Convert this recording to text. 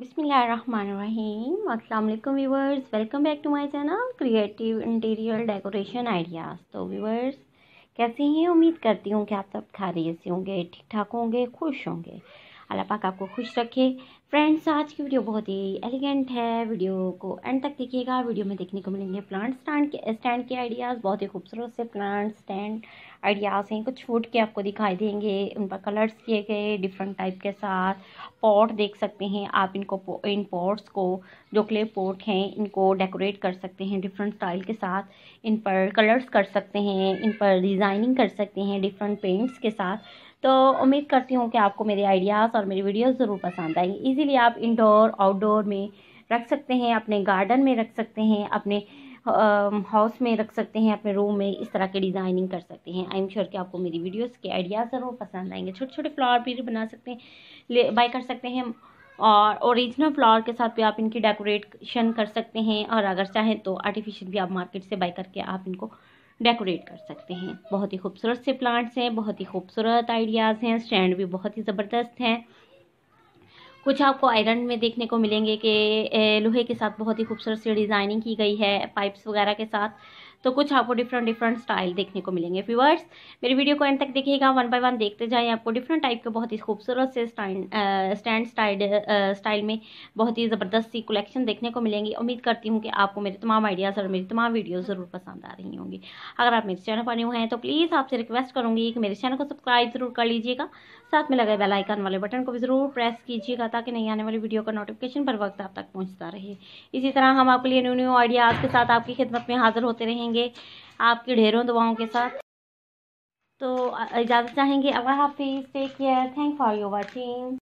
बिसमीम अस्सलाम वालेकुम viewers welcome back to my channel creative interior decoration ideas तो व्यूवर्स कैसे हैं उम्मीद करती हूँ कि आप सब खैरियत से होंगे ठीक ठाक होंगे खुश होंगे अल्लाह पाक आपको खुश रखे फ्रेंड्स आज की वीडियो बहुत ही एलिगेंट है वीडियो को एंड तक देखिएगा वीडियो में देखने को मिलेंगे प्लांट स्टैंड के स्टैंड के आइडियाज़ बहुत ही खूबसूरत से प्लांट स्टैंड आइडियाज़ हैं कुछ फूड के आपको दिखाई देंगे उन पर कलर्स किए गए डिफरेंट टाइप के साथ पॉट देख सकते हैं आप इनको इन पॉट्स को जो क्ले पॉट हैं इनको डेकोरेट कर सकते हैं डिफरेंट स्टाइल के साथ इन पर कलर्स कर सकते हैं इन पर डिज़ाइनिंग कर सकते हैं डिफरेंट पेंट्स के साथ तो उम्मीद करती हूँ कि आपको मेरे आइडियाज़ और मेरी वीडियोज़ ज़रूर पसंद आएंगी ईजिली आप इनडोर आउटडोर में रख सकते हैं अपने गार्डन में रख सकते हैं अपने हाउस में रख सकते हैं अपने रूम में इस तरह के डिज़ाइनिंग कर सकते हैं आई एम श्योर कि आपको मेरी वीडियोस के आइडियाज़ ज़रूर पसंद आएंगे छोटे छोटे फ्लावर भी बना सकते हैं बाई कर सकते हैं और ओरिजिनल फ्लावर के साथ भी आप इनकी डेकोरेशन कर सकते हैं और अगर चाहें तो आर्टिफिशियल भी आप मार्केट से बाई करके आप इनको डेकोरेट कर सकते हैं बहुत ही खूबसूरत से प्लांट्स हैं बहुत ही खूबसूरत आइडियाज़ हैं स्टैंड भी बहुत ही ज़बरदस्त हैं कुछ आपको आयरन में देखने को मिलेंगे कि लोहे के साथ बहुत ही खूबसूरत सी डिज़ाइनिंग की गई है पाइप्स वगैरह के साथ तो कुछ आपको डिफरेंट डिफरेंट स्टाइल देखने को मिलेंगे व्यूअर्स मेरी वीडियो को एंड तक देखिएगा वन बाय वन देखते जाए आपको डिफरेंट टाइप के बहुत ही खूबसूरत से स्टैंड स्टाइल स्टाइल में बहुत ही ज़बरदस्त सी कलेक्शन देखने को मिलेंगी उम्मीद करती हूँ कि आपको मेरे तमाम आइडियाज़ और मेरी तमाम वीडियो ज़रूर पसंद आ रही होंगी अगर आप मेरे चैनल पर न्यू हैं तो प्लीज़ आपसे रिक्वेस्ट करूँगी कि मेरे चैनल को सब्सक्राइब ज़रूर कर लीजिएगा साथ में लगे बेल आइकन वाले बटन को भी ज़रूर प्रेस कीजिएगा ताकि नई आने वाली वीडियो का नोटिफिकेशन पर वक्त आप तक पहुँचता रहे इसी तरह हम आपके लिए न्यू न्यू आइडियाज़ के साथ आपकी खिदमत में हाजिर होते रहेंगे रहेंगे आपकी ढेरों दुआओं के साथ तो इजाज़त चाहेंगे अल्लाह हाफिज़ take care thank for your watching